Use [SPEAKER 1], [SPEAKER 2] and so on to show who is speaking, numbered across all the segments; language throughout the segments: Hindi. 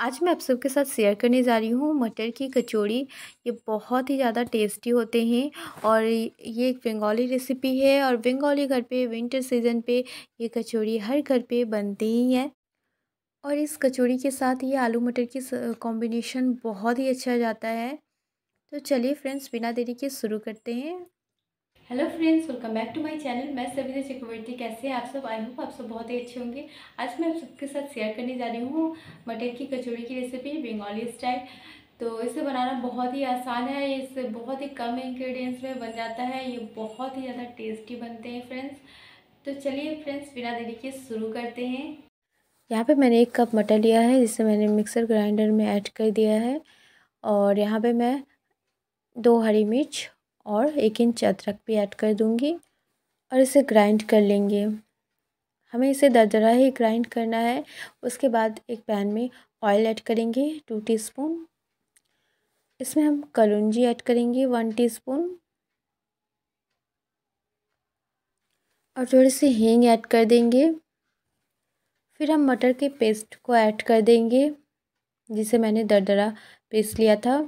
[SPEAKER 1] आज मैं आप सबके साथ शेयर करने जा रही हूँ मटर की कचौड़ी ये बहुत ही ज़्यादा टेस्टी होते हैं और ये एक बंगाली रेसिपी है और बंगाली घर पे विंटर सीज़न पे ये कचौड़ी हर घर पे बनती ही है और इस कचौड़ी के साथ ये आलू मटर की कॉम्बिनेशन बहुत ही अच्छा जाता है तो चलिए फ्रेंड्स बिना देरी के शुरू करते हैं hello friends welcome back to my channel मैं सविता चक्रवर्ती कैसे हैं आप सब आई हूँ आप सब बहुत ही अच्छे होंगे आज मैं आप सबके साथ शेयर करने जा रही हूँ मटर की कचौड़ी की रेसिपी बंगाली स्टाइल तो इसे बनाना बहुत ही आसान है इसे बहुत ही कम इंग्रेडिएंट्स में बन जाता है ये बहुत ही ज़्यादा टेस्टी बनते हैं फ्रेंड्स तो चलिए फ्रेंड्स बिना देरी के शुरू करते हैं यहाँ पर मैंने एक कप मटर लिया है जिसे मैंने मिक्सर ग्राइंडर में ऐड कर दिया है और यहाँ पर मैं दो हरी मिर्च और एक इंच अदरक भी ऐड कर दूँगी और इसे ग्राइंड कर लेंगे हमें इसे दरदरा ही ग्राइंड करना है उसके बाद एक पैन में ऑयल ऐड करेंगे टू टीस्पून इसमें हम कलुंजी ऐड करेंगे वन टीस्पून और थोड़ी सी हींग ऐड कर देंगे फिर हम मटर के पेस्ट को ऐड कर देंगे जिसे मैंने दरदरा पीस लिया था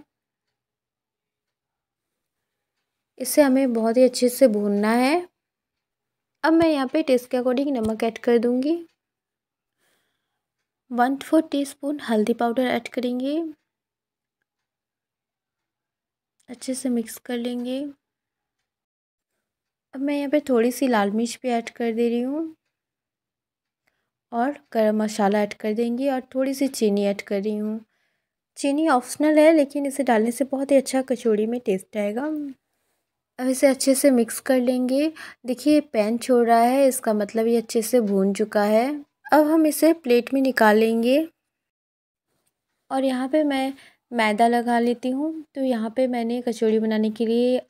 [SPEAKER 1] इसे हमें बहुत ही अच्छे से भूनना है अब मैं यहाँ पे टेस्ट के अकॉर्डिंग नमक ऐड कर दूँगी वन फोर टीस्पून हल्दी पाउडर ऐड करेंगे अच्छे से मिक्स कर लेंगे अब मैं यहाँ पे थोड़ी सी लाल मिर्च भी ऐड कर दे रही हूँ और गरम मसाला ऐड कर देंगे और थोड़ी सी चीनी ऐड कर रही हूँ चीनी ऑप्शनल है लेकिन इसे डालने से बहुत ही अच्छा कचौड़ी में टेस्ट आएगा अब इसे अच्छे से मिक्स कर लेंगे देखिए पैन छोड़ रहा है इसका मतलब ये अच्छे से भून चुका है अब हम इसे प्लेट में निकालेंगे और यहाँ पे मैं मैदा लगा लेती हूँ तो यहाँ पे मैंने कचौड़ी बनाने के लिए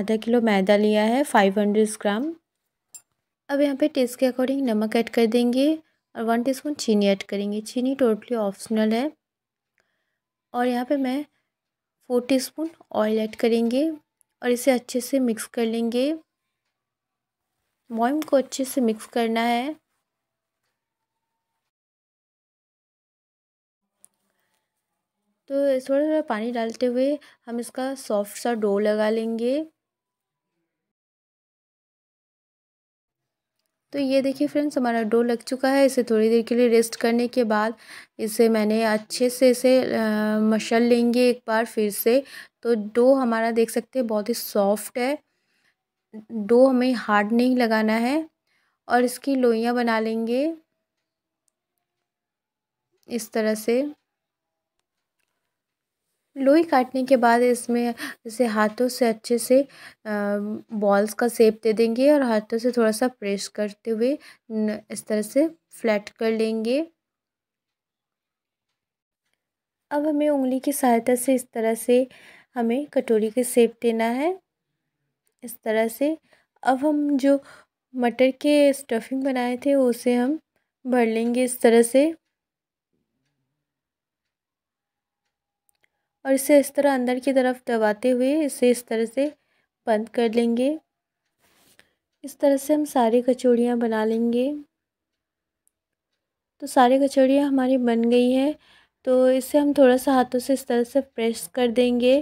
[SPEAKER 1] आधा किलो मैदा लिया है फाइव हंड्रेड ग्राम अब यहाँ पे टेस्ट के अकॉर्डिंग नमक ऐड कर देंगे और वन टीस्पून चीनी ऐड करेंगे चीनी टोटली ऑप्शनल है और यहाँ पे मैं फोर टीस्पून ऑयल ऐड करेंगे और इसे अच्छे से मिक्स कर लेंगे मोइम को अच्छे से मिक्स करना है तो थोड़ा थोड़ा पानी डालते हुए हम इसका सॉफ्ट सा डो लगा लेंगे तो ये देखिए फ्रेंड्स हमारा डो लग चुका है इसे थोड़ी देर के लिए रेस्ट करने के बाद इसे मैंने अच्छे से इसे मशल लेंगे एक बार फिर से तो डो हमारा देख सकते हैं बहुत ही सॉफ्ट है डो हमें हार्ड नहीं लगाना है और इसकी लोइयाँ बना लेंगे इस तरह से लोई काटने के बाद इसमें इसे हाथों से अच्छे से बॉल्स का सेप दे देंगे और हाथों से थोड़ा सा प्रेस करते हुए इस तरह से फ्लैट कर लेंगे अब हमें उंगली की सहायता से इस तरह से हमें कटोरी के सेप देना है इस तरह से अब हम जो मटर के स्टफिंग बनाए थे उसे हम भर लेंगे इस तरह से और इसे इस तरह अंदर की तरफ दबाते हुए इसे इस तरह से बंद कर लेंगे इस तरह से हम सारी कचौड़ियाँ बना लेंगे तो सारी कचौड़ियाँ हमारी बन गई हैं तो इसे हम थोड़ा सा हाथों से इस तरह से प्रेस कर देंगे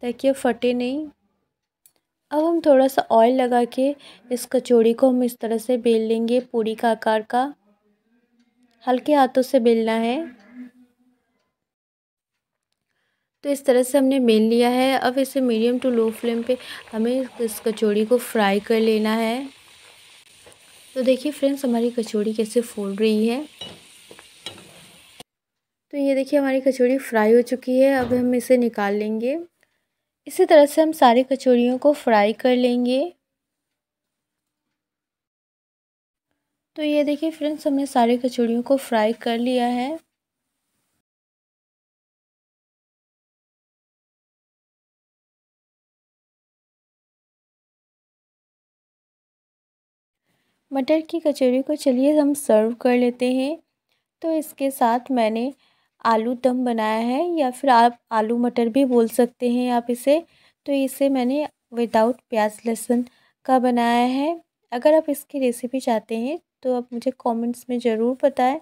[SPEAKER 1] ताकि फटे नहीं अब हम थोड़ा सा ऑयल लगा के इस कचौड़ी को हम इस तरह से बेल लेंगे पूरी का आकार का हल्के हाथों से बेलना है तो इस तरह से हमने बेल लिया है अब इसे मीडियम टू लो फ्लेम पे हमें इस कचौड़ी को फ्राई कर लेना है तो देखिए फ्रेंड्स हमारी कचौड़ी कैसे फूल रही है तो ये देखिए हमारी कचौड़ी फ्राई हो चुकी है अब हम इसे निकाल लेंगे इसी तरह से हम सारी कचौड़ियों को फ्राई कर लेंगे तो ये देखिए फ्रेंड्स हमने सारे कचौड़ियों को फ्राई कर लिया है मटर की कचौरी को चलिए हम सर्व कर लेते हैं तो इसके साथ मैंने आलू दम बनाया है या फिर आप आलू मटर भी बोल सकते हैं आप इसे तो इसे मैंने विदाउट प्याज लहसुन का बनाया है अगर आप इसकी रेसिपी चाहते हैं तो आप मुझे कमेंट्स में ज़रूर बताएं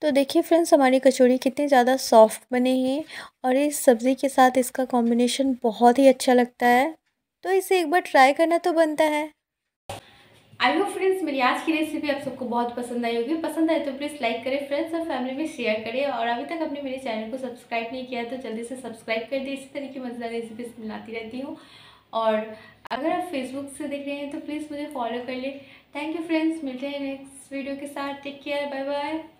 [SPEAKER 1] तो देखिए फ्रेंड्स हमारी कचौड़ी कितनी ज़्यादा सॉफ्ट बनी है और इस सब्ज़ी के साथ इसका कॉम्बिनेशन बहुत ही अच्छा लगता है तो इसे एक बार ट्राई करना तो बनता है आई होप फ्रेंड्स मेरी आज की रेसिपी आप सबको बहुत पसंद आई होगी पसंद आए तो प्लीज़ लाइक करें फ्रेंड्स और फैमिली में शेयर करें और अभी तक आपने मेरे चैनल को सब्सक्राइब नहीं किया तो जल्दी से सब्सक्राइब कर दें इसी तरह की मजेदार रेसिपीज मिलाती रहती हूँ और अगर आप फेसबुक से देख रहे हैं तो प्लीज़ मुझे फॉलो कर लें थैंक यू फ्रेंड्स मिलते हैं नेक्स्ट वीडियो के साथ टेक केयर बाय बाय